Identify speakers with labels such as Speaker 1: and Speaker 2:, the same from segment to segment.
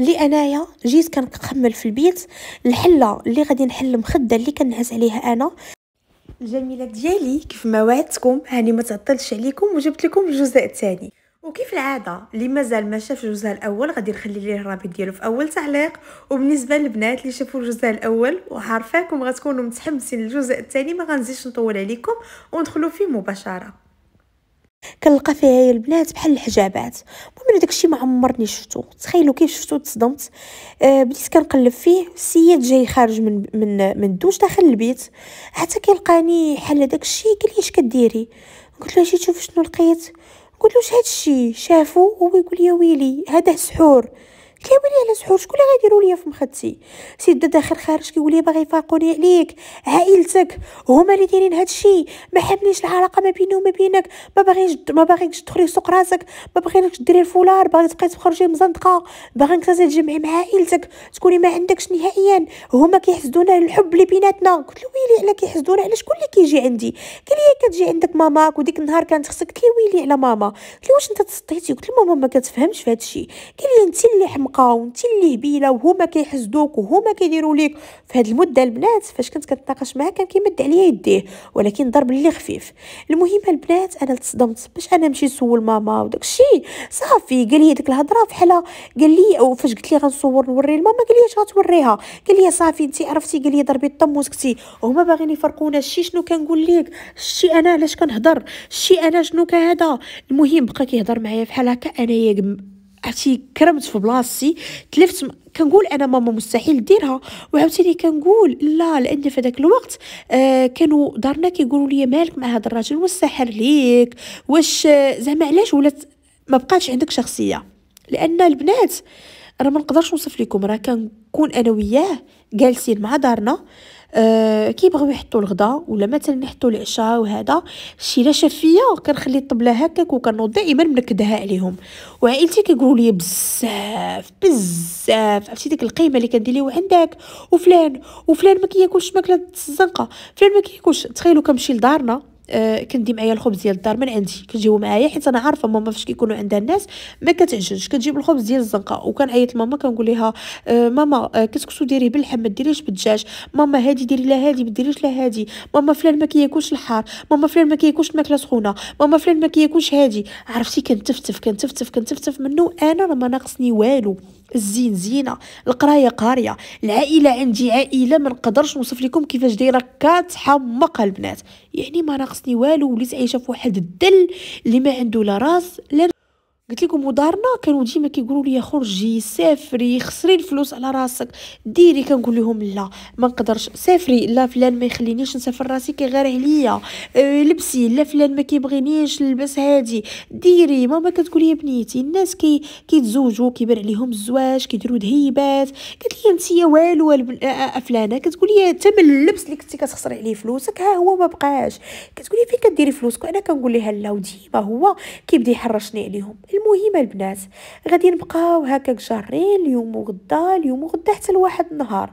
Speaker 1: اللي انايا جيت كنخمل في البيت الحله اللي غادي نحل المخده اللي كنعس عليها انا الجميلات ديالي كيف ما وعدتكم هاني ما تعطلتش عليكم وجبت لكم الجزء الثاني وكيف العاده اللي مازال ما شاف الجزء الاول غادي نخلي ليه الرابط ديالو في اول تعليق وبالنسبه للبنات اللي شافوا الجزء الاول وعارفاكم غتكونوا متحمسين للجزء الثاني ما غنزيدش نطول عليكم وندخلوا فيه مباشره كنلقى فيها يا البنات بحال الحجابات المهم انا داكشي ما عمرني شفتو تخيلوا كيف شفتو تصدمت آه بديت كنقلب فيه السيد جاي خارج من من من الدوش داخل البيت حتى كيلقاني حل داكشي قال لي اش كديري قلت له اجي تشوف شنو لقيت قلت له اش هادشي شافو هو يقول يا ويلي هذا سحور كيقول لي على سحور شكون اللي غيديروا ليا في مخدتي سيد داخل خارج كيقول لي باغي يفارقوني عليك عائلتك هما اللي دايرين الشيء ما حبنيش العلاقه ما بيني وما بينك ما باغيش ما باغيكش تدخلي سوق راسك ما باغينكش ديري الفولار باغي تبقاي تخرجي مزنقه باغي تزيد تجمعي مع عائلتك تكوني ما عندكش نهائيا هما كيحسدونا الحب اللي بيناتنا قلت له ويلي على كيحسدونا على شكون اللي كيجي عندي قال لي كتجي عندك ماماك وديك النهار كانت خصك ويلي على ماما قلت له واش انت تسطيتي قلت له ماما ما كتفهمش في الشيء قال لي انت اللي حمق العنقه وانت اللي هبيله وهما كيحسدوك وهما كيديروا ليك في هذه المده البنات فاش كنت كنتناقش معاه كان كيمد عليا يديه ولكن ضرب اللي خفيف المهم البنات انا تصدمت باش انا نمشي نسول ماما وداك الشيء صافي قال لي ديك الهضره فحال قال لي فاش قلت لي غنصور نوري لماما قال لي اش غتوريها قال لي صافي انت عرفتي قال لي ضربي الطم وسكتي وهما باغيين يفرقونا شي شنو كنقول لك شي انا علاش كنهضر شي انا شنو كهذا المهم بقى كيهضر معايا فحال هكا انايا عرفتي كرمت في بلاصتي تلفت م... كنقول انا ماما مستحيل ديرها وعاوتاني كنقول لا لان في ذاك الوقت آه كانوا دارنا كيقولوا لي مالك مع هذا الراجل والسحر ليك واش آه، زعما علاش ولات ما بقاش عندك شخصيه لان البنات راه ما نقدرش نوصف لكم راه كنكون انا وياه جالسين مع دارنا أه كيبغيو يحطوا الغدا ولا مثلا يحطوا العشاء وهذا شي لا شاف فيا كنخلي الطبله هكاك وكنوض دائما منكدها عليهم وعائلتي كيقولوا لي بزاف بزاف عرفتي ديك القيمه اللي كندير ليه عندك وفلان وفلان ما كياكلش ماكله الزنقه فلان ما كياكلش تخيلوا كنمشي لدارنا آه، كندي معايا الخبز ديال الدار من عندي كنجيبو معايا حيت انا عارفه ماما فاش كيكونوا عندها الناس ما كتعجنش كتجيب الخبز ديال الزنقه وكنعيط لماما كنقول لها آه، ماما آه، كسكسو ديريه باللحم ما ديريش بالدجاج ماما هادي ديري لها هادي ما ديريش لها هادي ماما فلان ما كياكلش الحار ماما فلان ما كياكلش الماكله سخونه ماما فلان ما كياكلش هادي عرفتي كنتفتف كنتفتف كنتفتف منه انا راه ما ناقصني والو الزين زينه القرايه قاريه العائله عندي عائله ما نقدرش نوصف لكم كيفاش دايره كتحمق البنات يعني ما ناقص خصني والو وليت عايشه في واحد الدل اللي ما عنده لا راس لا قلت لكم ودارنا كانوا ديما كيقولوا لي خرجي سافري خسري الفلوس على راسك ديري كنقول لهم لا ما نقدرش سافري لا فلان ما يخلينيش نسافر راسي غير عليا آه، لبسي لا فلان ما كيبغينيش نلبس هادي ديري ماما كتقول لي بنيتي الناس كي كيتزوجوا كيبان عليهم الزواج كيديروا دهيبات قالت لي انت والو آه، آه، فلانه كتقول لي تم اللبس اللي كنتي كتخسري عليه فلوسك ها هو ما بقاش كتقول لي فين كديري فلوسك وانا كنقول لها لا وديما هو كيبدا يحرشني عليهم المهم البنات غادي نبقاو هكاك جارين اليوم وغدا اليوم وغدا حتى لواحد النهار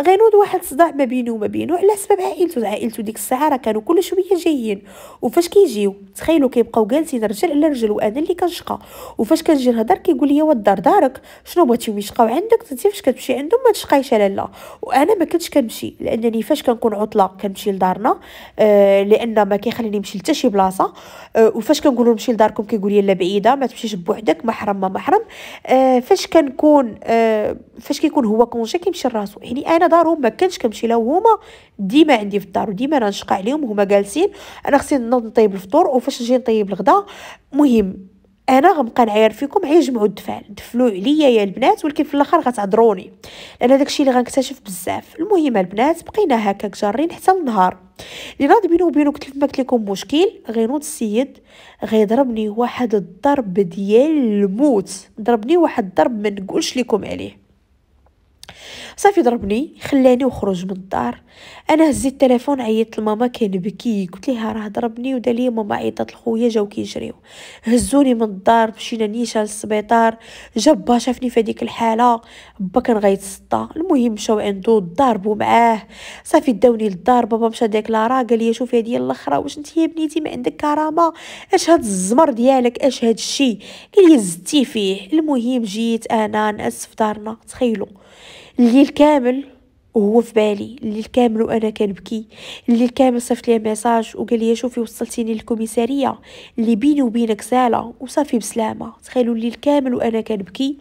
Speaker 1: غينوض واحد الصداع ما بينه وما بينه على سبب عائلته عائلته ديك الساعه راه كانوا كل شويه جايين وفاش كيجيو تخيلوا كيبقاو جالسين رجل على رجل وانا اللي كنشقى وفاش كنجي نهضر كيقول لي الدار دارك شنو بغيتي يشقاو عندك انت فاش كتمشي عندهم ما تشقايش على لا وانا ما كنتش كنمشي لانني فاش كنكون عطله كنمشي لدارنا آه لان ما كيخليني نمشي لتا شي بلاصه آه وفاش كنقول نمشي لداركم كيقول لي لا بعيده ما تمشي تعيش بوحدك محرم ما محرم آه فاش كنكون آه فاش كيكون هو كونجي كيمشي لراسو يعني انا دارهم ما كانش كنمشي لهم هما ديما عندي في الدار وديما انا نشقى عليهم هما جالسين انا خصني نوض نطيب الفطور وفاش نجي نطيب الغداء مهم انا غنبقى نعاير فيكم عيجمعوا الدفال دفلوا عليا يا البنات ولكن في الاخر غتعذروني لان داكشي اللي غنكتشف بزاف المهم البنات بقينا هكاك جارين حتى النهار اللي ناض بينو وبينو كتلف ما لكم مشكل غينوض السيد غيضربني واحد الضرب ديال الموت ضربني واحد الضرب ما نقولش لكم عليه صافي ضربني خلاني وخرج من الدار انا هزيت التليفون عيطت لماما كان بكي قلت ليها راه ضربني ودا لي ماما عيطت لخويا جاو كيجريو هزوني من الدار مشينا نيشان للسبيطار جا با شافني في هذيك الحاله با كان غيتسطى المهم مشاو عندو ضاربو معاه صافي داوني للدار بابا مشى داك لارا قال لي شوفي هذه الاخرى واش انت يا بنيتي ما عندك كرامه اش هاد الزمر ديالك اش هاد الشيء قال لي زدتي فيه المهم جيت انا نأس في دارنا تخيلوا الليل كامل وهو في بالي الليل كامل وانا كنبكي الليل كامل صيفط لي ميساج وقال لي شوفي وصلتيني للكوميساريه اللي بيني وبينك ساله وصافي بسلامه تخيلوا الليل كامل وانا كنبكي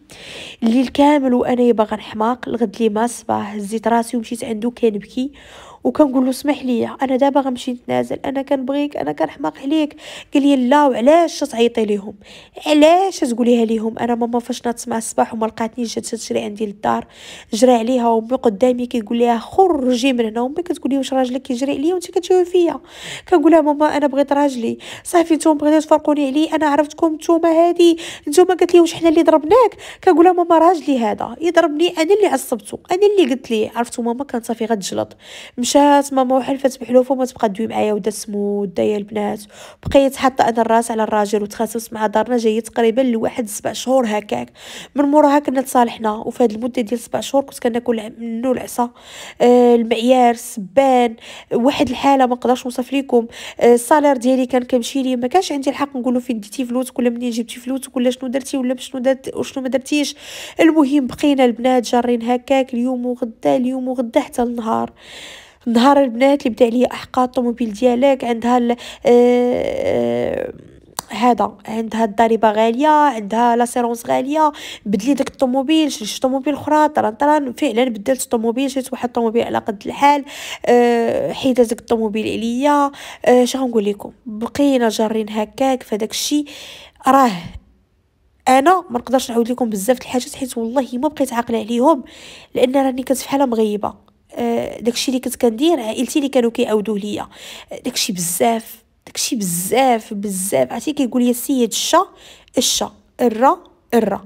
Speaker 1: الليل كامل وانا باغا نحماق الغد لي ما صباح هزيت راسي ومشيت عنده كنبكي وكنقول له اسمح لي انا دابا غنمشي نتنازل انا كنبغيك انا كنحماق عليك قال لي لا وعلاش تعيطي ليهم علاش تقوليها ليهم انا ماما فاش نتسمع الصباح وما لقاتنيش جات تشري عندي للدار جرى عليها وامي قدامي كيقول لها خرجي من هنا وامي كتقول لي واش راجلك كيجري عليا وانت كتشوفي فيا كنقول لها ماما انا بغيت راجلي صافي نتوما بغيتو تفرقوني علي انا عرفتكم نتوما هادي نتوما قالت لي واش حنا اللي ضربناك كنقول لها ماما راجلي هذا يضربني انا اللي عصبته انا اللي قلت ليه عرفتو ماما كان صافي غتجلط مشات ماما وحلفت بحلوفه وما تبقى دوي معايا ودا سمو دايا البنات بقيت حتى انا الراس على الراجل وتخاصمت مع دارنا جاي تقريبا لواحد سبع شهور هكاك من موراها كنا تصالحنا وفي هاد المده ديال سبع شهور كنت كناكل منو العصا آه المعيار سبان واحد الحاله ما نقدرش نوصف لكم آه الصالير ديالي كان كيمشي لي ما كانش عندي الحق نقول له فين ديتي فلوسك ولا منين جبتي فلوسك ولا شنو درتي ولا شنو درت وشنو ما درتيش المهم بقينا البنات جارين هكاك اليوم وغدا اليوم وغدا حتى النهار نهار البنات اللي بدا عليا احقاد الطوموبيل ديالك عندها ال آه، هذا عندها الضريبه غاليه عندها لاسيرونس غاليه بدلي داك الطوموبيل شريت طوموبيل اخرى طران طران فعلا بدلت الطوموبيل شريت واحد الطوموبيل على قد الحال أه حيت داك الطوموبيل عليا أه شنو غنقول لكم بقينا جارين هكاك فداك الشيء راه انا ما نقدرش نعاود لكم بزاف د الحاجات حيت والله ما بقيت عاقله عليهم لان راني كنت فحال مغيبه آه، داكشي اللي كنت كندير عائلتي اللي كانوا كيعاودوه ليا آه، داكشي بزاف داكشي بزاف بزاف عرفتي كيقول لي السيد الشا الشا الرا الرا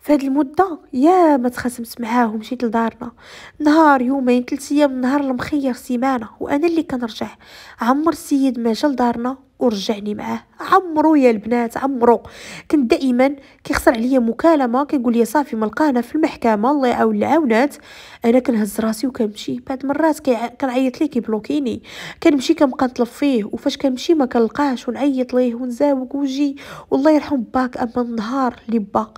Speaker 1: فهاد المده يا ما تخاصمت معاه ومشيت لدارنا نهار يومين ثلاث ايام نهار المخير سيمانه وانا اللي كنرجع عمر السيد ما جا لدارنا ورجعني معاه عمرو يا البنات عمرو كنت دائما كيخسر عليا مكالمه كيقول لي صافي ملقانا في المحكمه الله يعاون العاونات انا كنهز راسي وكنمشي بعد مرات كنعيط ليه كيبلوكيني كنمشي كنبقى نطلب فيه وفاش كنمشي ما كنلقاهش ونعيط ليه ونزاوق وجي والله يرحم باك اما النهار اللي با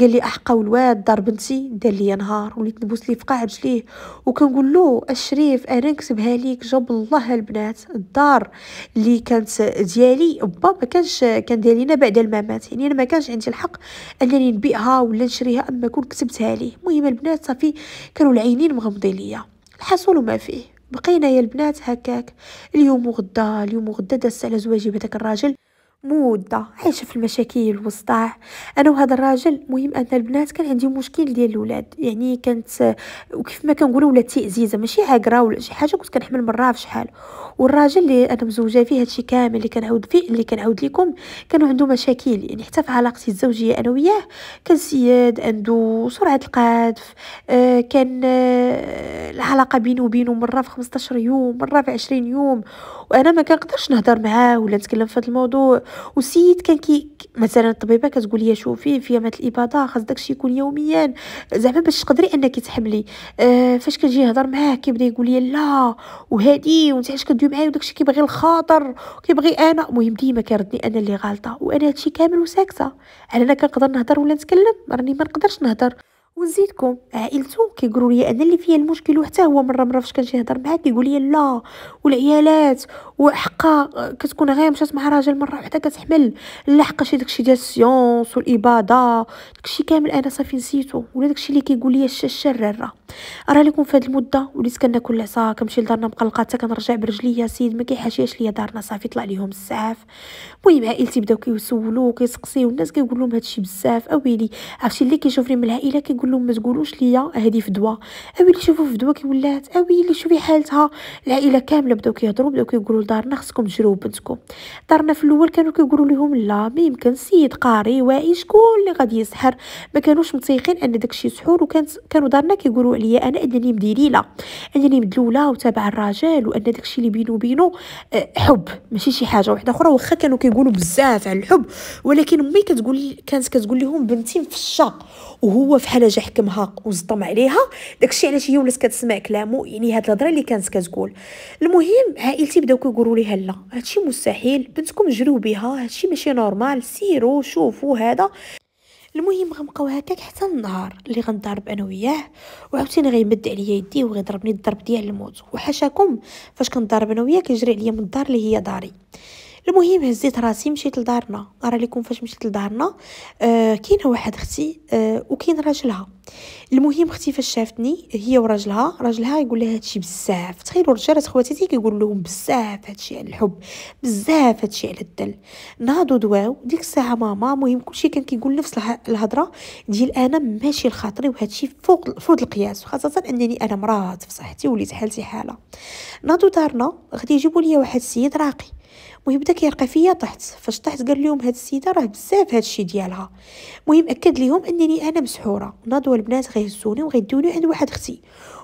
Speaker 1: قال لي احقا والواد دار بنتي دار ليا نهار وليت نبوس ليه في قاع رجليه وكنقول له الشريف انا نكتبها ليك جاب الله البنات الدار اللي كانت ديالي با ما كانش كندير لينا بعد الممات يعني انا ما كانش عندي الحق انني نبيعها ولا نشريها اما كون كتبتها ليه المهم البنات صافي كانوا العينين مغمضين ليا الحصول ما فيه بقينا يا البنات هكاك اليوم وغدا اليوم وغدا دازت على زواجي بهذاك الراجل مودة عايشة في المشاكل والصداع أنا وهذا الراجل مهم أن البنات كان عندي مشكل ديال الولاد يعني كانت وكيف ما كنقولوا ولاد تعزيزة ماشي عاقرة ولا شي حاجة كنت كنحمل مرة في شحال والراجل اللي أنا مزوجة فيه هادشي كامل اللي كنعاود فيه اللي كنعاود لكم كانوا عنده مشاكل يعني حتى في علاقتي الزوجية أنا وياه كان سياد عنده سرعة القذف آه، كان آه، العلاقة بينه وبينه مرة في 15 يوم مرة في 20 يوم وأنا ما كنقدرش نهضر معاه ولا نتكلم في هذا الموضوع وسيد كان كي مثلا الطبيبه كتقول لي شوفي في يامات الاباضه خاص داكشي يكون يوميا زعما باش تقدري انك تحملي آه فاش كنجي نهضر معاه كيبدا يقول لي لا وهادي وانت علاش كدوي معايا وداكشي كيبغي الخاطر كيبغي انا المهم ديما كيردني انا اللي غالطه وانا هادشي كامل وساكته على انا كنقدر نهضر ولا نتكلم راني ما نقدرش نهضر ونزيدكم عائلته كيقولوا لي انا اللي فيا المشكل وحتى هو مره مره فاش كنجي نهضر معاه كيقول لي لا والعيالات وحقها كتكون غير مشات مع راجل مره وحده كتحمل لا حقا شي داكشي ديال السيونس والاباده داكشي كامل انا صافي نسيتو ولا داكشي اللي كيقول لي الشاشه الشراره راه لكم في هذه المده وليت كناكل العصا كنمشي لدارنا مقلقه حتى كنرجع برجليا سيد ما كيحاشياش ليا دارنا صافي طلع ليهم السعاف المهم عائلتي بداو كيسولو وكيسقسيو الناس كيقول لهم هادشي بزاف اويلي عرفتي اللي كيشوفني من العائله كيقول لهم ما تقولوش ليا هذه فدوه اويلي شوفوا فدوى كي ولات اويلي شوفي حالتها العائله كامله بداو كيهضروا بداو كيقولوا لدارنا خصكم تجروا بنتكم دارنا في الاول كانوا كيقولوا لهم لا ما يمكن سيد قاري واعي شكون اللي غادي يسحر ما كانوش متيقين ان داكشي سحور وكانت كانوا دارنا كيقولوا عليا انا انني مديريله انني مدلوله وتابع الراجل وان داكشي اللي بينو بينو آه، حب ماشي شي حاجه واحده اخرى واخا كانوا كيقولوا بزاف على الحب ولكن امي كتقول كانت كتقول لهم بنتي مفشه وهو حاله جا حكمها وصدم عليها داكشي علاش هي ولات كتسمع كلامه يعني هاد الهضره اللي كانت كتقول المهم عائلتي بداو كيقولوا ليها لا هادشي مستحيل بنتكم جريو بها هادشي ماشي نورمال سيروا شوفوا هذا المهم غنبقاو هكاك حتى النهار اللي غنضارب انا وياه وعاوتاني غيمد عليا يديه وغيضربني الضرب ديال الموت وحاشاكم فاش كنضارب انا وياه كيجري عليا من الدار اللي هي داري المهم هزيت راسي مشيت لدارنا راه لكم فاش مشيت لدارنا آه كاينه واحد اختي آه وكاين راجلها المهم اختي فاش شافتني هي وراجلها راجلها يقول لها هادشي بزاف تخيلوا رجالات خواتاتي كيقول لهم بزاف هادشي على الحب بزاف هادشي على الدل نادو دواو ديك الساعه ماما مهم كلشي كان كيقول نفس الهضره ديال انا ماشي لخاطري وهادشي فوق فوق القياس خاصه انني انا مرات في صحتي وليت حالتي حاله نادو دارنا غادي يجيبوا لي واحد السيد راقي المهم بدا كيرقى فيا طحت فاش طحت قال لهم هاد السيده راه بزاف هاد الشيء ديالها المهم اكد لهم انني انا مسحوره ناضوا البنات غيهزوني وغيدوني عند واحد اختي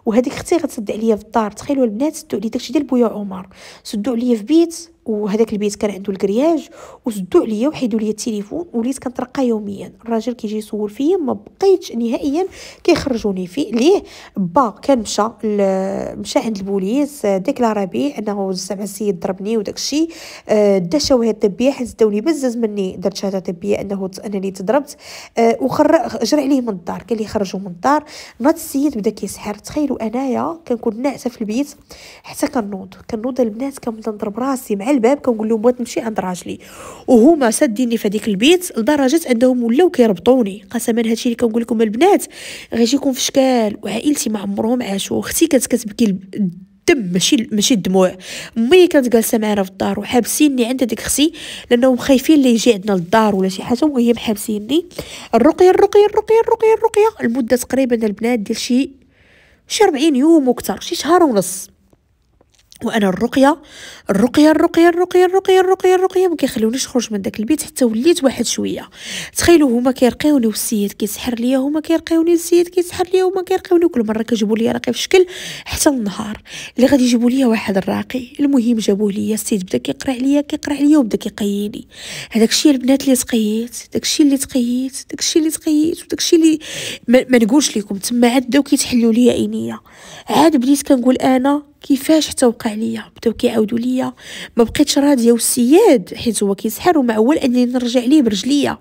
Speaker 1: وهذيك اختي غتصد عليا في الدار تخيلوا البنات سدوا لي داكشي ديال بويا عمر سدوا عليا في بيت وهذاك البيت كان عنده الكرياج وسدوا عليا وحيدوا لي التليفون وليت كنترقى يوميا الراجل كيجي يسول فيا ما بقيتش نهائيا كيخرجوني فيه ليه با كان مشى مشى عند البوليس آه، ديكلارا به انه زعما السيد ضربني وداك الشيء آه، دا شواهد طبيه حيت داوني بزز مني درت شهاده طبيه انه انني تضربت آه، وخر جرى عليه من الدار قال لي خرجوا من الدار ناض السيد بدا كيسحر تخيلوا انايا كنكون ناعسه في البيت حتى كنوض كنوض البنات كنبدا نضرب راسي مع الباب كنقول لهم بغيت نمشي عند راجلي وهما ساديني في هذيك البيت لدرجه انهم ولاو كيربطوني قسما هادشي اللي كنقول لكم البنات غيجيكم في شكال وعائلتي ما عمرهم عاشوا اختي كانت كتبكي الدم ماشي ماشي الدموع مي كانت جالسه معنا في الدار وحابسيني عند ديك اختي لانهم خايفين اللي يجي عندنا للدار ولا شي حاجه وهي محابسيني الرقيه الرقيه الرقيه الرقيه الرقيه المده تقريبا البنات ديال شي شي 40 يوم وكثر شي شهر ونص وانا الرقيه الرقيه الرقيه الرقيه الرقيه الرقيه الرقيه ما كيخلونيش نخرج من داك البيت حتى وليت واحد شويه تخيلوا هما كيرقيوني والسيد كيسحر ليا هما كيرقيوني السيد كيسحر ليا هما كيرقيوني كل مره كيجيبوا ليا راقي في شكل حتى النهار اللي غادي يجيبوا ليا واحد الراقي المهم جابوه ليا السيد بدا كيقرع عليا كيقرع عليا وبدا كيقيني هذاك الشيء البنات اللي تقيت داك الشيء اللي تقيت داك الشيء اللي تقيت وداك الشيء اللي ما, ما نقولش لكم تما عاد بداو كيتحلوا ليا عينيا عاد بديت كنقول انا كيفاش حتى وقع ليا بداو كيعاودوا ليا ما بقيتش راضيه والسياد حيت هو كيسحر ومعول انني نرجع ليه برجليا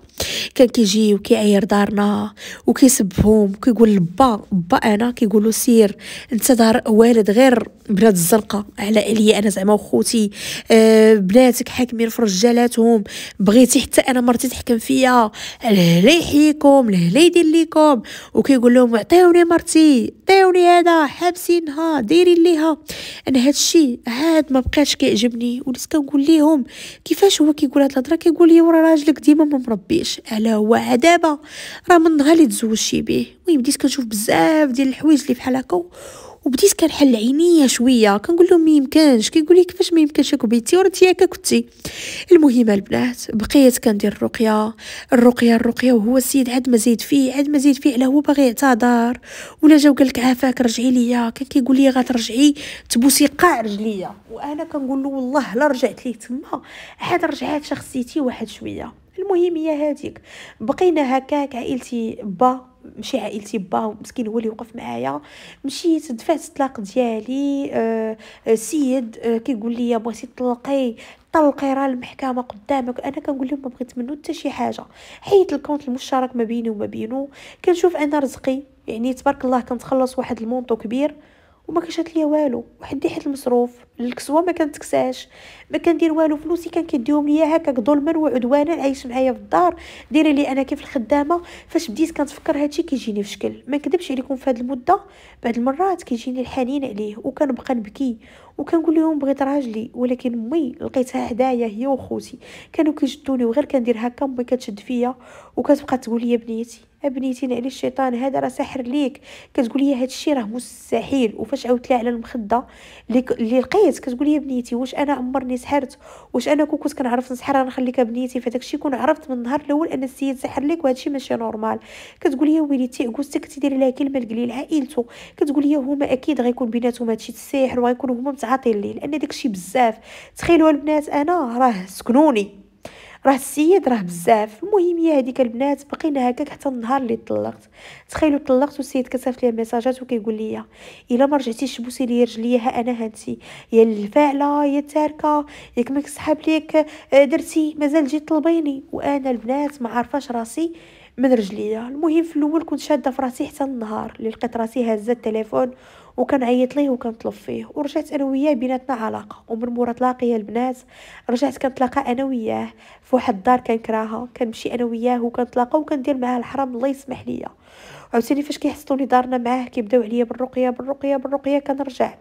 Speaker 1: كان كيجي وكيعير دارنا وكيسبهم وكيقول لبا با انا كيقولوا سير انت دار والد غير بنات الزرقاء على عليا انا زعما وخوتي آه بناتك حاكمين في رجالاتهم بغيتي حتى انا مرتي تحكم فيا لهلا يحييكم لهلا يدير ليكم وكيقول لهم عطيوني مرتي عطيوني هذا حابسينها ديري ليها انا هاد الشيء عاد ما بقاش كيعجبني وليت كنقول ليهم كيفاش هو كيقول هاد الهضره كيقول لي ورا راجلك ديما ما مربيش على هو عذابه راه من نهار اللي تزوجتي بيه المهم بديت كنشوف بزاف ديال الحوايج اللي بحال هكا وبديت كنحل عينيا شويه كنقول لهم ميمكنش كيقول لي كيفاش ميمكنش يمكنش بيتي ورتي ياك كنتي المهم البنات بقيت كندير الرقيه الرقيه الرقيه وهو السيد عاد ما زيد فيه عاد ما زيد فيه على هو باغي يعتذر ولا جا وقال لك عافاك آه، رجعي ليا كان كيقول لي غترجعي تبوسي قاع رجليا وانا كنقول له والله لا رجعت ليه تما عاد رجعات شخصيتي واحد شويه المهم هي هذيك بقينا هكاك عائلتي با ماشي عائلتي با مسكين هو اللي وقف معايا مشيت دفعت الطلاق ديالي آه سيد آه كيقول لي بغيتي تطلقي طلقي راه المحكمه قدامك انا كنقول لهم ما بغيت منه حتى شي حاجه حيت الكونت المشترك ما بيني وما بينه كنشوف انا رزقي يعني تبارك الله كنتخلص واحد المونطو كبير وما كيشات ليا والو وحدي حيت المصروف الكسوه ما كنتكساش ما كندير والو فلوسي كان كيديهم ليا هكاك ظلما وعدوانا عايش معايا في الدار دايره لي انا كيف الخدامه فاش بديت كنتفكر هادشي كيجيني في شكل ما نكذبش عليكم في هاد المده بعد المرات كيجيني الحنين عليه وكنبقى نبكي وكنقول لهم بغيت راجلي ولكن مي لقيتها حدايا هي وخوتي كانوا كيجدوني وغير كندير هكا مي كتشد فيا وكتبقى تقول لي بنيتي ابنيتي على الشيطان هذا راه ساحر ليك كتقول لي هذا الشيء راه مستحيل وفاش عاودت لها على المخده اللي لقيت كتقول لي بنيتي واش انا عمرني سحرت واش انا كون كنت كنعرف نسحر راه نخليك بنيتي فداك الشيء كون عرفت من النهار الاول ان السيد سحر ليك وهذا الشيء ماشي نورمال كتقول لي ويلي غوستي كنتي ديري لها كلمه لها عائلته كتقول لي هما اكيد غيكون بيناتهم هادشي السحر وغيكونوا هما متعاطين ليه لان داك الشيء بزاف تخيلوا البنات انا راه سكنوني راه السيد راه بزاف المهم هي هذيك البنات بقينا هكاك حتى النهار اللي طلقت تخيلوا طلقت والسيد كتصيف لي ميساجات وكيقول لي الا ما رجعتيش بوسي لي رجليا ها انا هانتي يا الفاعله يا التاركه ياك ما سحاب ليك آه، درتي مازال جيت طلبيني وانا البنات ما عارفاش راسي من رجليا المهم في الاول كنت شاده في راسي حتى النهار اللي لقيت راسي هازه التليفون وكنعيط ليه وكنطلب فيه ورجعت انا وياه بيناتنا علاقه ومن مورا تلاقي البنات رجعت كنتلاقى انا وياه في واحد الدار كنكراها كنمشي انا وياه وكنتلاقى وكندير معاه الحرام الله يسمح ليا عاوتاني فاش كيحصلوني دارنا معاه كيبداو عليا بالرقيه بالرقيه بالرقيه كنرجع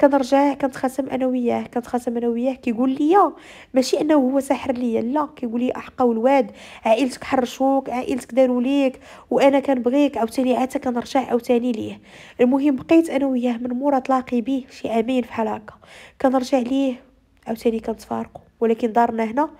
Speaker 1: كنرجع كنتخاصم انا وياه كنتخاصم انا وياه كيقول لي ماشي انه هو ساحر ليا لا كيقول لي احقا والواد عائلتك حرشوك عائلتك داروا ليك وانا كنبغيك عاوتاني عاد كنرجع عاوتاني ليه المهم بقيت انا وياه من مورا تلاقي بيه شي عامين فحال هكا كنرجع ليه عاوتاني كنتفارقوا ولكن دارنا هنا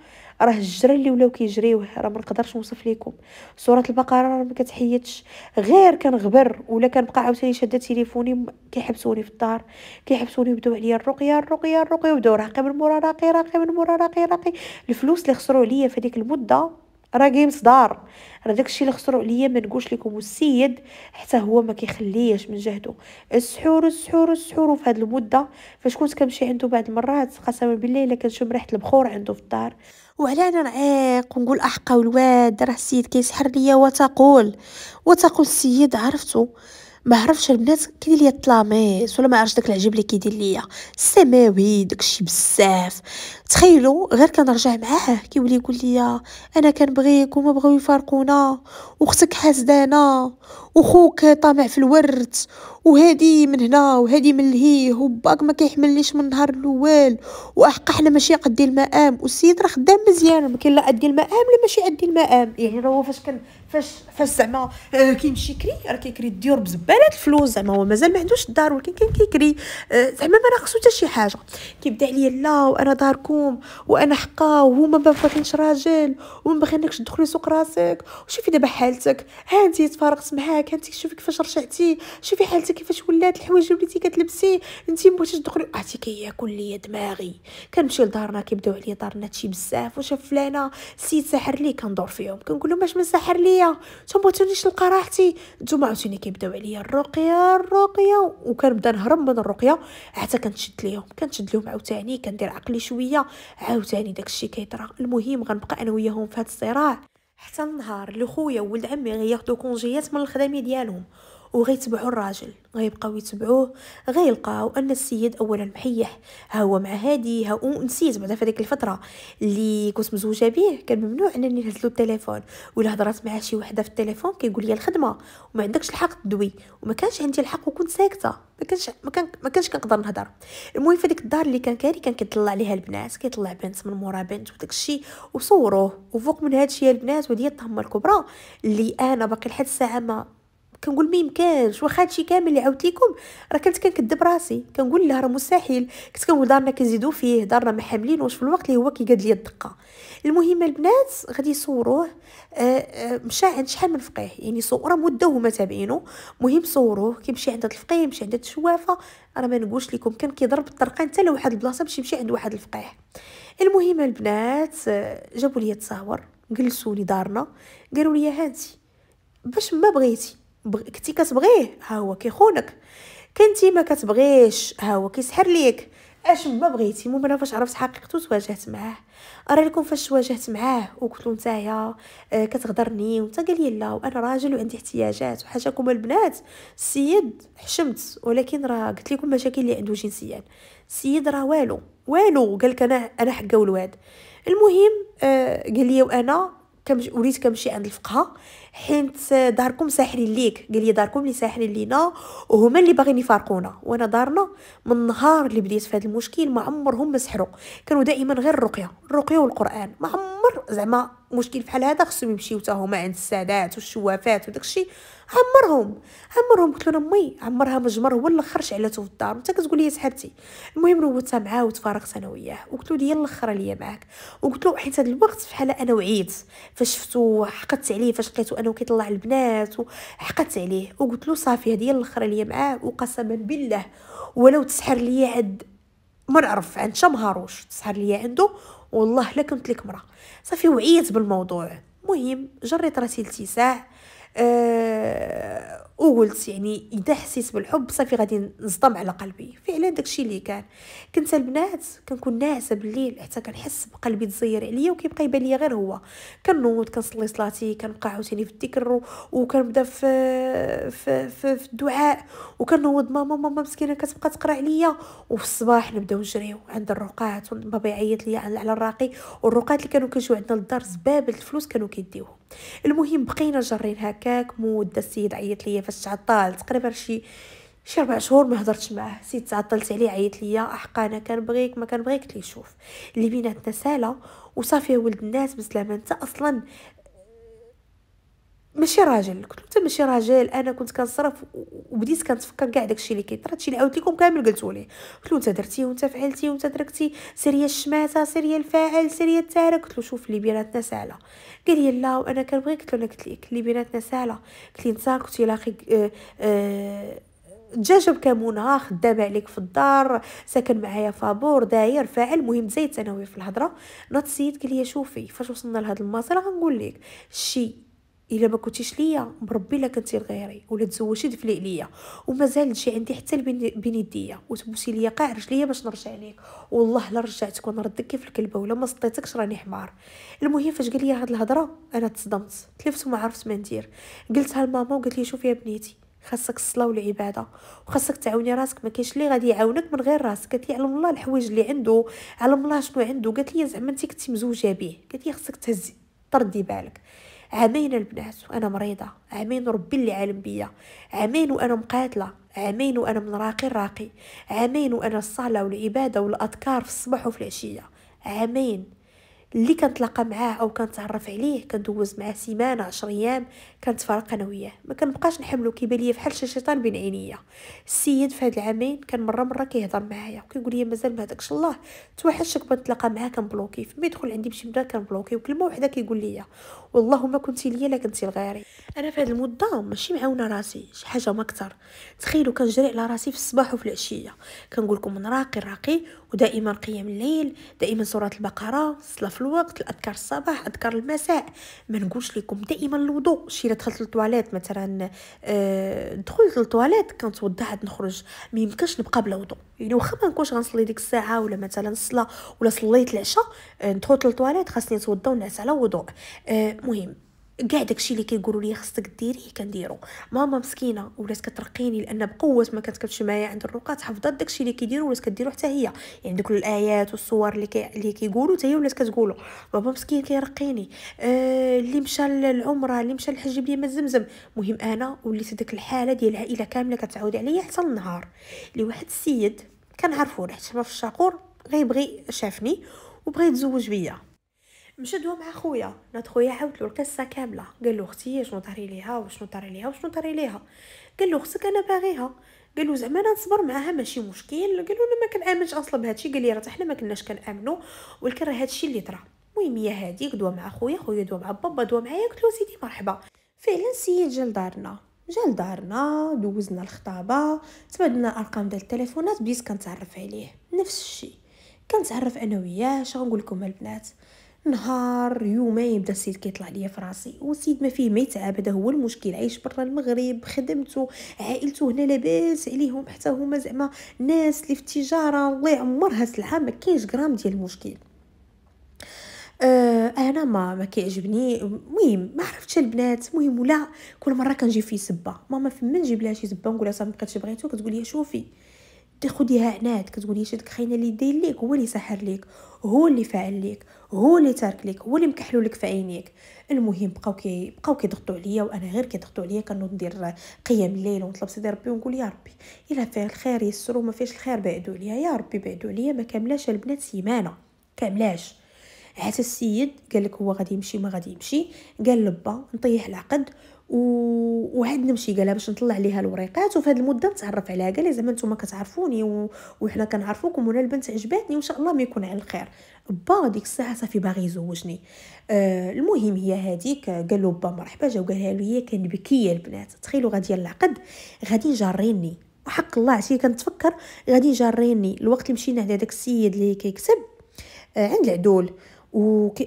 Speaker 1: راه الجرى اللي ولاو كيجريوه راه ما نقدرش نوصف لكم سوره البقره راه ما كتحيدش غير كنغبر ولا كنبقى عاوتاني شاده تليفوني كيحبسوني في الدار كيحبسوني بداو عليا الرقيه الرقيه الرقيه وبداو راقي من مورا راقي راقي من مورا راقي راقي الفلوس اللي خسروا عليا في هذيك المده راه كاين صدار راه داكشي اللي خسروا عليا ما نقولش لكم السيد حتى هو ما كيخليش من جهده السحور السحور السحور في هذه المده فاش كنت كنمشي عنده بعض المرات قسما بالله الا كنشم ريحه البخور عنده في الدار وعلى انا نعيق ونقول احقا والواد راه السيد كيسحر ليا وتقول وتقول السيد عرفتو ما عرفش البنات كيدير ليا الطلاميس ولا ما عرفش داك العجب اللي كيدير ليا السماوي داكشي بزاف تخيلوا غير كنرجع معاه كيولي يقول ليا انا كنبغيك وما بغاو يفارقونا واختك حاسدانا وخوك طامع في الورد وهادي من هنا وهادي من لهيه وباك ما كيحملنيش من النهار الاول واحق حنا ماشي قدي المقام والسيد راه خدام مزيان ما كاين لا ادي المقام لا ماشي ادي المقام يعني راه فاش كان فاش فاش زعما آه، كيمشي كري راه كيكري الديور بزبال بالات الفلوس زعما هو مازال ما عندوش الدار ولكن كان كيكري آه، زعما ما ناقصو حتى شي حاجه كيبدا عليا لا وانا داركم وانا حقا وهما ما بغاتنيش راجل وما بغينكش تدخلي سوق راسك وشوفي دابا حالتك ها انت تفارقت معاك انت شوفي كيفاش رجعتي شوفي حالتك كيفاش ولات الحوايج وليتي كتلبسي انت ما بغيتيش تدخلي عرفتي كياكل ليا دماغي كنمشي لدارنا كيبداو عليا دارنا هادشي بزاف واش فلانه السيد ساحر لي كندور فيهم كنقول لهم اش من ساحر ليا تما بغيتونيش نلقى راحتي نتوما عاوتاني كيبداو عليا الرقيه الرقيه وكنبدا نهرب من الرقيه حتى كنشد ليهم كنشد ليهم عاوتاني كندير عقلي شويه عاوتاني داكشي كيطرا المهم غنبقى انا وياهم في هذا الصراع حتى النهار اللي خويا وولد عمي غياخدو كونجيات من الخدمه ديالهم وغيتبعوا الراجل غيبقاو يتبعوه غيلقاو ان السيد اولا محيح ها هو مع هادي ها ونسيت بعدا فهاديك الفتره اللي كنت مزوجه به كان ممنوع انني نهزلو التليفون ولا هضرات مع شي وحده في التليفون كيقول لي الخدمه وما عندكش الحق تدوي وما كانش عندي الحق وكنت ساكته ما كانش ما, كان ما كانش كنقدر نهضر المهم فهاديك الدار اللي كان كاري كان كيطلع عليها البنات كيطلع بنت من مورا بنت وداك الشيء وصوروه وفوق من هادشي البنات ودي التهمه الكبرى اللي انا باقي لحد الساعه ما كنقول ما يمكنش واخا هادشي كامل اللي عاودت لكم راه كنت كنكذب راسي كنقول لا راه مستحيل كنت كنقول دارنا كنزيدو فيه دارنا ما حاملين واش في الوقت اللي هو كيقاد ليا الدقه المهم البنات غادي يصوروه آه، آه، مشى عند شحال من فقيه يعني صوره مده وهما تابعينو المهم صوروه كيمشي عند الفقيه يمشي عند الشوافه راه ما نقولش لكم كان كيضرب الطرقه حتى لواحد البلاصه باش يمشي عند واحد الفقيه المهم البنات آه، جابوا لي التصاور لي دارنا قالوا لي هانتي باش ما بغيتي بغ... كنتي كتبغيه ها هو كيخونك كنتي ما كتبغيش ها هو كيسحر ليك اش ما بغيتي المهم انا فاش عرفت حقيقته تواجهت معاه ارى لكم فاش تواجهت معاه وقلت له نتايا آه، كتغدرني وانت قال لي لا وانا راجل وعندي احتياجات وحاجاكم البنات السيد حشمت ولكن راه قلت لكم مشاكل اللي عنده جنسيا السيد راه والو والو قال انا انا حقه الواد المهم آه قال لي وانا كم وليت كنمشي عند الفقهه حيت داركم ساحرين ليك قال لي داركم اللي ساحرين لينا وهما اللي باغيين يفارقونا وانا دارنا من نهار اللي بديت في هذا المشكل ما عمرهم ما كانوا دائما غير الرقيه الرقيه والقران ما عمر زعما مشكل بحال هذا خصهم يمشيو حتى هما عند السادات والشوافات وداكشي عمرهم عمرهم قلت لهم مي عمرها مجمر هو خرج شعلته في الدار وانت كتقول لي صاحبتي المهم روتها معاه وتفارقت انا وياه وقلت له ديال الاخر ليا معاك وقلت له حيت هذا الوقت فحال انا وعيت فاش شفتو حقدت عليه فاش لقيتو انه كيطلع البنات وحقدت عليه وقلت له صافي هذه هي الاخر ليا معاه وقسما بالله ولو تسحر ليا عند ما نعرف عند شمهاروش تسحر ليا عنده والله لا كنت لك مرا صافي وعيت بالموضوع مهم جريت راسي لتساع أه وقلت يعني اذا حسيت بالحب صافي غادي نصدم على قلبي فعلا داكشي اللي كان كنت البنات كنكون ناعسه بالليل حتى كنحس بقلبي تزير عليا وكيبقى يبان ليا غير هو كنوض كنصلي صلاتي كنبقى عاوتاني في الذكر وكنبدا في في, في في الدعاء وكنوض ماما ماما مسكينه كتبقى تقرا عليا وفي الصباح نبداو نجريو عند الرقات بابا يعيط ليا على الراقي والرقات اللي كانوا كيجيو عندنا للدار زبابل الفلوس كانوا كيديوهم المهم بقينا جرين هكاك مدة السيد عيط ليا فاش تعطل تقريبا شي شي ربع شهور ما هضرتش معاه سيد تعطلت عليه عيط ليا احقا انا كنبغيك ما كنبغيك تلي شوف اللي بيناتنا ساله وصافي ولد الناس بسلامه انت اصلا ماشي راجل قلت له انت ماشي راجل انا كنت كنصرف وبديت كنتفكر كاع داكشي اللي كيطرا هادشي اللي عاودت لكم كامل قلتو ليه قلت له انت درتي وانت فعلتي وانت دركتي سيريا الشماته سيريا الفاعل سيريا التارك قلت له شوف اللي بيناتنا ساهله قال لي لا وانا كنبغي قلت له انا قلت لك اللي بيناتنا ساهله قلت لي انت كنتي لاقي دجاجه آه، آه، بكمونها خدامه عليك في الدار ساكن معايا فابور داير فاعل مهم زيت ثانوي في الهضره ناض السيد قال لي شوفي فاش وصلنا لهذا المصل غنقول لك شي الا ما كنتيش ليا بربي لا كنتي لغيري ولا تزوجتي دفلي عليا ومازال تجي عندي حتى بين يديا وتبوسي ليا قاع رجليا باش نرجع ليك والله لا رجعتك ونردك كيف الكلبه ولا ما صطيتكش راني حمار المهم فاش قال لي هاد الهضره انا تصدمت تلفت وما عرفت ما ندير قلتها لماما وقالت لي شوفي يا بنيتي خاصك الصلاه والعباده وخاصك تعاوني راسك ما كاينش اللي غادي يعاونك من غير راسك قالت لي علم الله الحوايج اللي عنده علم الله شنو عنده قالت لي زعما انت كنتي مزوجه به قالت لي خاصك تهزي تردي بالك عامين البنات وانا مريضه عامين ربي اللي عالم بيا عامين وانا مقاتله عامين وانا من راقي الراقي عامين وانا الصلاه والعباده والاذكار في الصباح وفي العشيه عامين اللي كنتلاقى معاه او كنتعرف عليه كندوز معاه سيمانه 10 ايام كنتفارق انا وياه ما كنبقاش نحملو كيبان ليا فحال شي شيطان بين عينيا السيد في هاد العامين كان مره مره كيهضر معايا وكيقول لي مازال ما هداكش الله توحشك بنتلاقى معاه كنبلوكي فما يدخل عندي بشي بنات كنبلوكي وكلمه وحده كيقول لي والله ما كنتي ليا لا كنتي لغيري انا في هاد المده ماشي معاونه راسي شي حاجه ما اكثر تخيلوا كنجري على راسي في الصباح وفي العشيه كنقول لكم راقي راقي ودائما قيام الليل دائما سوره البقره الوقت الاذكار الصباح اذكار المساء ما نقولش لكم دائما الوضوء شي دخلت للطواليت مثلا آه، دخلت للطواليت كنت وضعت نخرج ما يمكنش نبقى بلا وضوء يعني واخا ما نكونش غنصلي ديك الساعه ولا مثلا الصلاه ولا صليت العشاء آه، دخلت للطواليت خاصني نتوضا ونعس على وضوء المهم مهم كاع داكشي اللي كيقولوا لي خصك ديريه كنديرو ماما مسكينه ولات كترقيني لان بقوه ما كانت كتمشي معايا عند الرقات حفظت داكشي اللي كيديروا ولات كديرو حتى هي يعني دوك الايات والصور اللي كي... اللي كيقولوا حتى هي ولات كتقولو بابا مسكين كيرقيني آه اللي مشى للعمره اللي مشى للحج بلي ما زمزم مهم انا وليت داك الحاله ديال العائله كامله كتعاود عليا حتى النهار اللي واحد السيد كنعرفو ريحه في الشاقور غيبغي شافني وبغى يتزوج بيا دوا مع خويا ناض خويا عاودلو القصه كامله قال له اختي شنو طاري ليها وشنو طاري ليها وشنو طاري ليها قال له خصك انا باغيها قال له زعما انا نصبر معاها ماشي مشكل قال له انا ما كنامنش اصلا بهادشي قال لي راه حنا ما كناش كنامنوا راه هادشي اللي طرا المهم هي هذيك دوا مع خويا خويا دوا مع بابا دوا معايا قلت له سيدي مرحبا فعلا السيد جا لدارنا جا لدارنا دوزنا الخطابه تبادلنا الارقام ديال التليفونات بديت كنتعرف عليه نفس الشيء كنتعرف انا وياه اش غنقول لكم البنات نهار يومين يبدا السيد كيطلع ليا في راسي وسيد ما فيه ما يتعب هذا هو المشكل عايش برا المغرب خدمته عائلته هنا لاباس عليهم حتى هما زعما ناس اللي في التجاره الله يعمرها سلعه ما كاينش غرام ديال المشكل آه انا ما ما كيعجبني المهم ما عرفتش البنات المهم ولا كل مره كنجي فيه سبه ماما فما نجيب لها شي سبه نقول لها صافي مبقيتش بغيتو كتقول لي شوفي قلت خديها عناد كتقولي شدك خاينه اللي داير ليك هو اللي سحر ليك هو اللي فعل ليك هو اللي تارك ليك هو اللي مكحلو لك في عينيك المهم بقاو كي بقاو كيضغطوا عليا وانا غير كيضغطوا عليا كنوض ندير قيام الليل ونطلب سيدي ربي ونقول يا ربي الا فيه الخير يسر وما فيهش الخير بعدو عليا يا ربي بعدو عليا ما كاملاش البنات سيمانه كاملاش حتى السيد قال لك هو غادي يمشي ما غادي يمشي قال لبا نطيح العقد وعاد نمشي قالها باش نطلع ليها الوريقات وفي هذه المده نتعرف عليها قال زعما نتوما كتعرفوني و... وحنا كنعرفوكم وانا البنت عجباتني وان شاء الله ما يكون على الخير با ديك الساعه صافي باغي يزوجني آه المهم هي هذيك قال له با مرحبا جا وقال له هي كنبكي يا البنات تخيلوا غادي العقد غادي جاريني وحق الله عشيه كنتفكر غادي جاريني الوقت اللي مشينا على داك السيد اللي كيكتب آه عند العدول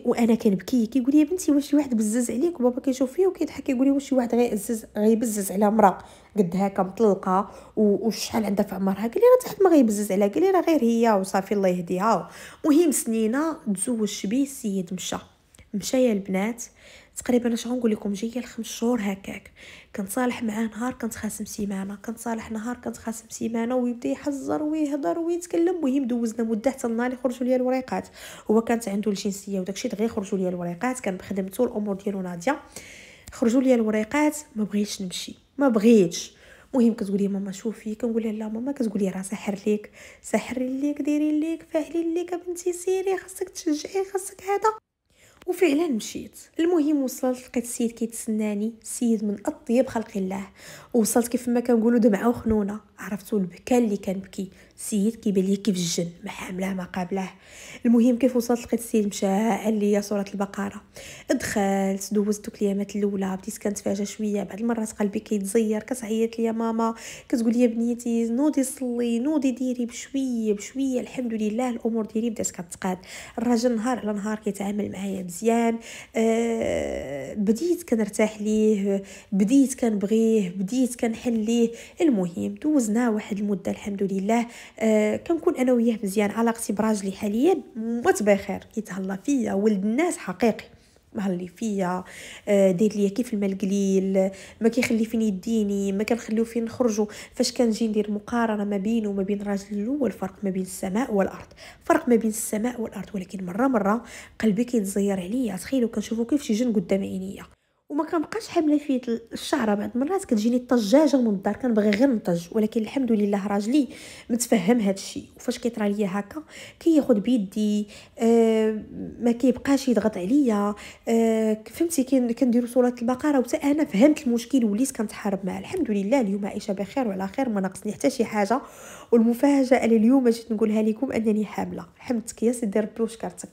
Speaker 1: وانا كنبكي كيقول لي بنتي واش شي واحد بزز عليك وبابا كيشوف فيا وكيضحك كيقول لي واش شي واحد غيعزز غيبزز على مرا قد هكا مطلقه وشحال عندها في عمرها قال لي راه تحت ما غيبزز عليها قال لي راه غير هي وصافي الله يهديها المهم سنينه تزوج بيه السيد مشى مشى يا البنات تقريبا اش غنقول لكم جايه لخمس شهور هكاك كنتصالح معاه نهار كنتخاصم سيمانه كنتصالح نهار كنتخاصم سيمانه ويبدا يحزر ويهضر ويتكلم المهم دوزنا مده حتى النهار يخرجوا ليا الوريقات هو كانت عنده الجنسيه وداكشي دغيا خرجوا ليا الوريقات كان بخدمته الامور ديالو ناضيه خرجوا ليا الوريقات ما بغيتش نمشي ما بغيتش المهم كتقولي ماما شوفي كنقول لها لا ماما كتقولي راه ساحر ليك سحر ليك ديري ليك فاهلي ليك بنتي سيري خاصك تشجعي خاصك هذا وفعلا مشيت المهم وصلت لقيت السيد كيتسناني سيد من اطيب خلق الله وصلت كيف ما كنقولوا دمعه وخنونه عرفتوا البكا اللي كان بكي السيد كيبان لي كيف الجن ما حاملاه ما قابلاه المهم كيف وصلت لقيت السيد مشى قال لي سوره البقره دخلت دوزت دوك اليامات الاولى بديت كنتفاجا شويه بعد المرات قلبي كيتزير كتعيط لي ماما كتقول لي بنيتي نودي صلي نودي ديري بشويه بشويه الحمد لله الامور ديالي بدات كتقاد الراجل نهار على نهار كيتعامل معايا مزيان أه بديت كنرتاح ليه بديت كنبغيه بديت كنحل ليه المهم دوز دوزنا واحد المده الحمد لله آه كنكون انا وياه مزيان علاقتي براجلي حاليا موت بخير كيتهلا فيا ولد الناس حقيقي مهلي فيا آه، داير ليا كيف الما القليل ما كيخلي فين يديني ما كنخليو فين نخرجوا فاش كنجي ندير مقارنه ما بينه وما بين راجلي الاول فرق ما بين السماء والارض فرق ما بين السماء والارض ولكن مره مره قلبي كيتزير عليا تخيلوا كنشوفو كيف شي جن قدام عينيا وما كنبقاش حامله في الشعره بعض المرات كتجيني طجاجه من الدار كنبغي غير نطج ولكن الحمد لله راجلي متفهم هذا الشيء وفاش كيطرى ليا هكا كياخذ بيدي آه، ما كيبقاش يضغط عليا آه، فهمتي كنديروا سوره البقره وحتى انا فهمت المشكل وليت كنتحارب معاه الحمد لله اليوم عايشه بخير وعلى خير ما ناقصني حتى شي حاجه والمفاجاه اللي اليوم جيت نقولها لكم انني حامله حمدك يا سيدي ربي وشكرتك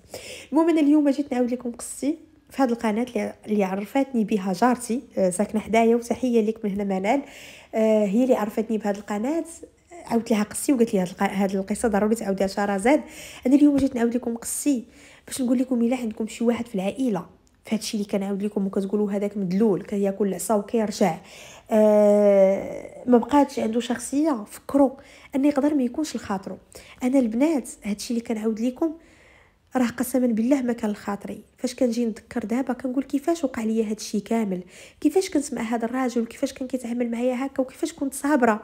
Speaker 1: المهم انا اليوم جيت نعاود لكم قصتي في هذه القناة اللي عرفتني بها جارتي آه، ساكنة حدايا وتحية ليك من هنا منال آه، هي اللي عرفتني بهذه القناة عاودت لها قصي وقالت لي هاد القصه ضروري تعاوديها شهرزاد انا اليوم جيت نعاود لكم قصي باش نقول لكم الا عندكم شي واحد في العائله فهادشي اللي كنعاود لكم وكتقولوا هذاك مدلول كياكل العصا وكيرجع آه ما بقاتش عنده شخصيه فكروا ان يقدر ما يكونش لخاطرو انا البنات هادشي اللي كنعاود لكم راه قسما بالله ما كان خاطري فاش كنجي نتذكر دابا كنقول كيفاش وقع ليا هذا الشيء كامل كيفاش كنت مع هذا الراجل وكيفاش كان كيتعامل معايا هكا وكيفاش كنت صابره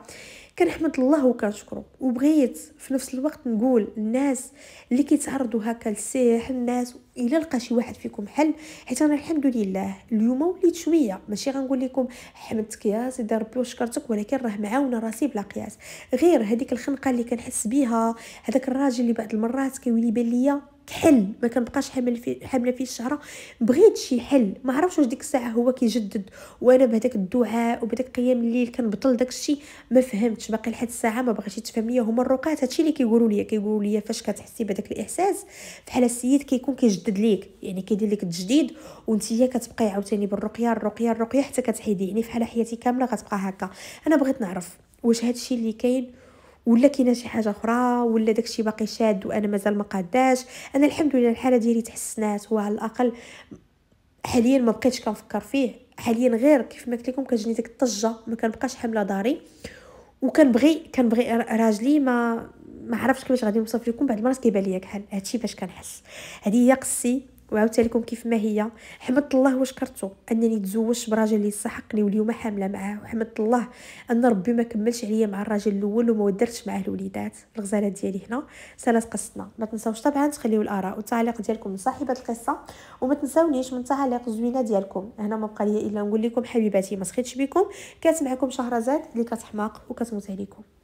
Speaker 1: كنحمد الله وكنشكره وبغيت في نفس الوقت نقول الناس اللي كيتعرضوا هكا للسيح الناس الا لقى شي واحد فيكم حل حيت انا الحمد لله اليوم وليت شويه ماشي غنقول لكم حمدتك يا سيدي ربي وشكرتك ولكن راه معاونه راسي بلا قياس غير هذيك الخنقه اللي كنحس بيها هذاك الراجل اللي بعض المرات كيولي بان ليا حل ما كنبقاش حامل في حامله فيه الشهره بغيت شي حل ما عرفتش واش ديك الساعه هو كيجدد وانا بهذاك الدعاء وبهذاك قيام الليل كنبطل داك الشيء ما فهمتش باقي لحد الساعه ما بغيتش تفهم ليا هما الرقات هادشي اللي كيقولوا ليا كيقولوا ليا فاش كتحسي بهذاك الاحساس بحال السيد كيكون كيجدد ليك يعني كيدير لك التجديد هي كتبقاي عاوتاني بالرقيه الرقيه الرقيه حتى كتحيدي يعني فحال حياتي كامله غتبقى هكا انا بغيت نعرف واش هادشي اللي كاين ولا كاينه شي حاجه اخرى ولا داكشي باقي شاد وانا مازال ما قاداش انا الحمد لله الحاله ديالي تحسنات وعلى الاقل حاليا ما بقيتش كنفكر فيه حاليا غير كيف ما قلت لكم كتجيني ديك الطجه ما كنبقاش حامله داري وكنبغي كنبغي راجلي ما ما عرفتش كيفاش غادي نوصف لكم بعض المرات كيبان ليا كحال هادشي باش كنحس هادي هي قصي وعاودتها لكم كيف ما هي حمدت الله وشكرته انني تزوجت براجل اللي يستحقني واليوم حامله معاه وحمدت الله ان ربي ما كملش عليا مع الراجل الاول وما ودرتش معاه الوليدات الغزاله ديالي هنا سالات قصتنا ما تنساوش طبعا تخليو الاراء والتعليق ديالكم لصاحبه القصه وما تنساونيش من تعليق زوينه ديالكم هنا ما بقى لي الا نقول لكم حبيباتي ما سخيتش بكم كانت معكم شهرزاد اللي كتحماق وكتموت عليكم